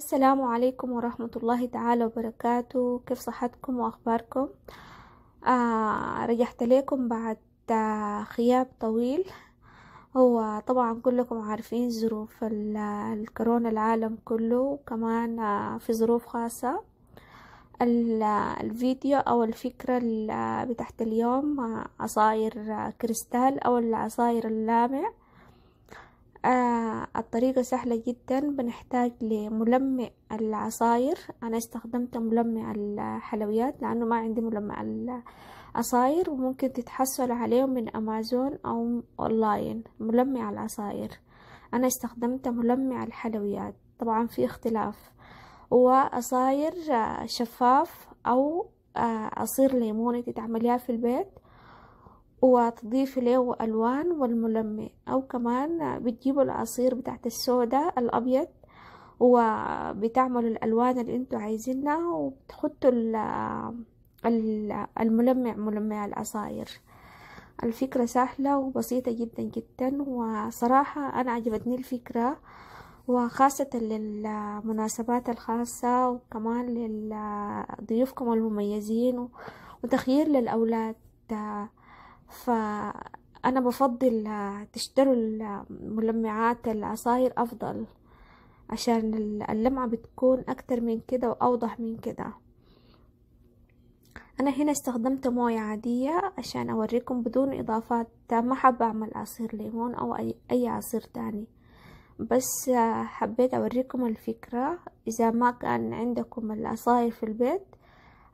السلام عليكم ورحمة الله تعالى وبركاته كيف صحتكم وأخباركم آه رجعت لكم بعد آه، خياب غياب طويل هو طبعا كلكم عارفين ظروف الكورونا العالم كله وكمان آه، في ظروف خاصة الفيديو أو الفكرة بتحت اليوم آه، عصاير كريستال أو العصاير اللامع آه الطريقة سهلة جدا بنحتاج لملمع العصاير أنا استخدمت ملمع الحلويات لأنه ما عندي ملمع العصاير وممكن تتحصل عليهم من أمازون أو أونلاين ملمع العصاير أنا استخدمت ملمع الحلويات طبعا في اختلاف وعصاير آه، شفاف أو آه، عصير ليمونة تتعمليها في البيت وتضيف له ألوان والملمع أو كمان بتجيبوا العصير بتاعت السودا الأبيض وبتعملوا الألوان اللي انتوا عايزينها وبتحطوا الملمع ملمع العصاير الفكرة سهلة وبسيطة جدا جدا وصراحة أنا عجبتني الفكرة وخاصة للمناسبات الخاصة وكمان لضيوفكم المميزين وتخيير للأولاد فأنا بفضل تشتروا الملمعات العصاير أفضل عشان اللمعة بتكون أكتر من كده وأوضح من كده أنا هنا استخدمت موية عادية عشان أوريكم بدون إضافات ما حابة أعمل عصير ليمون أو أي عصير تاني بس آه، حبيت أوريكم الفكرة إذا ما كان عندكم العصاير في البيت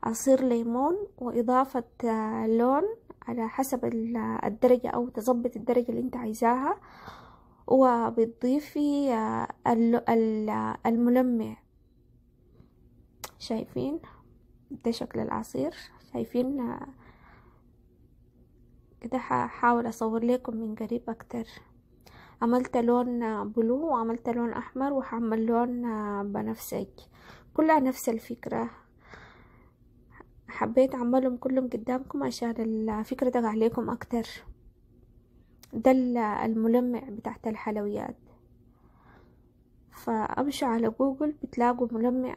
عصير ليمون وإضافة آه، لون على حسب آه، الدرجة أو تظبط الدرجة اللي انت عايزاها وبتضيفي آه، الملمع شايفين ده شكل العصير شايفين كده هحاول اصور لكم من قريب اكتر عملت لون بلو وعملت لون احمر وحعمل لون بنفسج كلها نفس الفكره حبيت أعملهم كلهم قدامكم عشان الفكرة تقع عليكم أكتر ده الملمع بتاعت الحلويات فأمشوا على جوجل بتلاقوا ملمع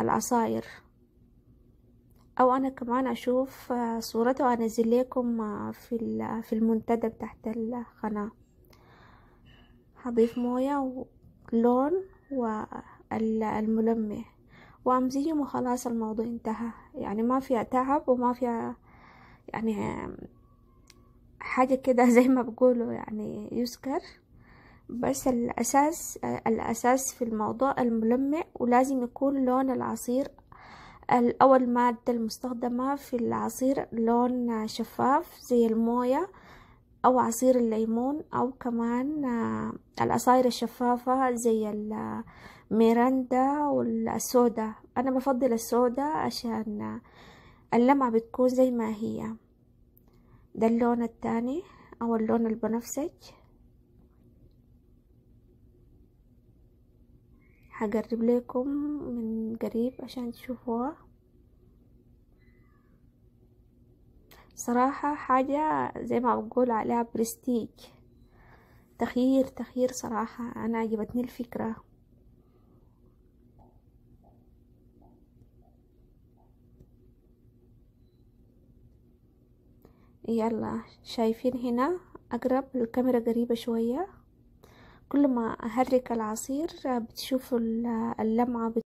العصاير أو أنا كمان أشوف صورته وأنزل لكم في في المنتدى بتاعت القناة هضيف موية ولون والملمع وامزجهم وخلاص الموضوع انتهى يعني ما فيها تعب وما فيها يعني حاجة كده زي ما بقولوا يعني يذكر بس الأساس الأساس في الموضوع الملمع ولازم يكون لون العصير الأول مادة المستخدمة في العصير لون شفاف زي الموية أو عصير الليمون أو كمان آه، العصاير الشفافة زي الميرندا والسودا أنا بفضل السودا عشان آه، اللمعة بتكون زي ما هي ده اللون التاني أو اللون البنفسج هقرب لكم من قريب عشان تشوفوها صراحة حاجة زي ما بقول عليها برستيج تخيير تخيير صراحة أنا عجبتني الفكرة يلا شايفين هنا أقرب الكاميرا قريبة شوية كل ما أحرك العصير بتشوفوا اللمعة بت...